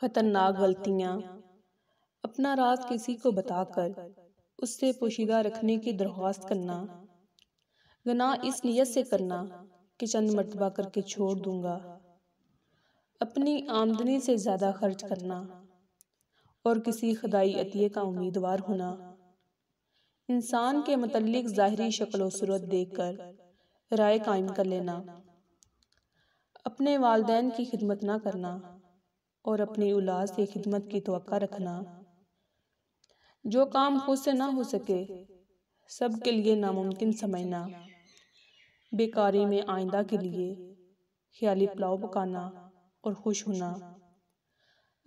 खतरनाक गलतियाँ अपना राज किसी को बताकर उससे पोशीदा रखने की दरख्वास्त करना गना इस नीयत से करना कि चंद मरतबा करके छोड़ दूंगा अपनी आमदनी से ज़्यादा खर्च करना और किसी खदाई अतिये का उम्मीदवार होना इंसान के मतलब ज़ाहरी शक्ल सूरत देख कर राय कायम कर लेना अपने वालदेन की खिदमत ना करना और अपनी उलाद से खिदमत की तो रखना जो काम खुद से ना हो सके सब के लिए नामुमकिन समझना बेकारी में आइंदा के लिए ख्याली पुलाव पकाना और खुश होना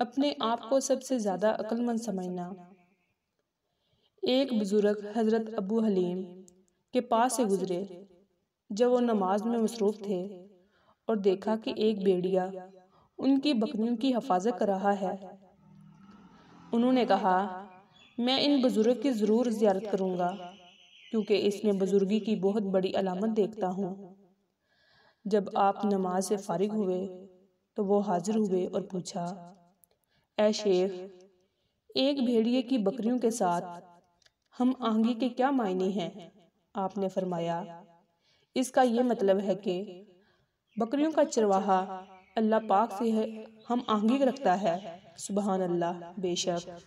अपने आप को सबसे ज़्यादा अक्लमंद समझना एक बुज़ुर्ग हज़रत अबू हलीम के पास से गुज़रे जब वो नमाज में मसरूफ़ थे और देखा कि एक बेड़िया उनकी बकरियों की हफाजत कर रहा है उन्होंने कहा मैं इन बुज़ुर्ग की ज़रूर जियारत करूंगा क्योंकि इसमें बुज़ुर्गी की बहुत बड़ी अलामत देखता हूँ जब आप नमाज से फारिग हुए तो वो तो हाजिर हुए और पूछा ए शेख एक भेड़िए की बकरियों के साथ हम आंगी के क्या मायने हैं आपने फरमाया इसका ये मतलब, मतलब है कि बकरियों का चरवाहा अल्लाह पाक से है हम आहंगिक रखता है सुबहान अल्लाह बेशक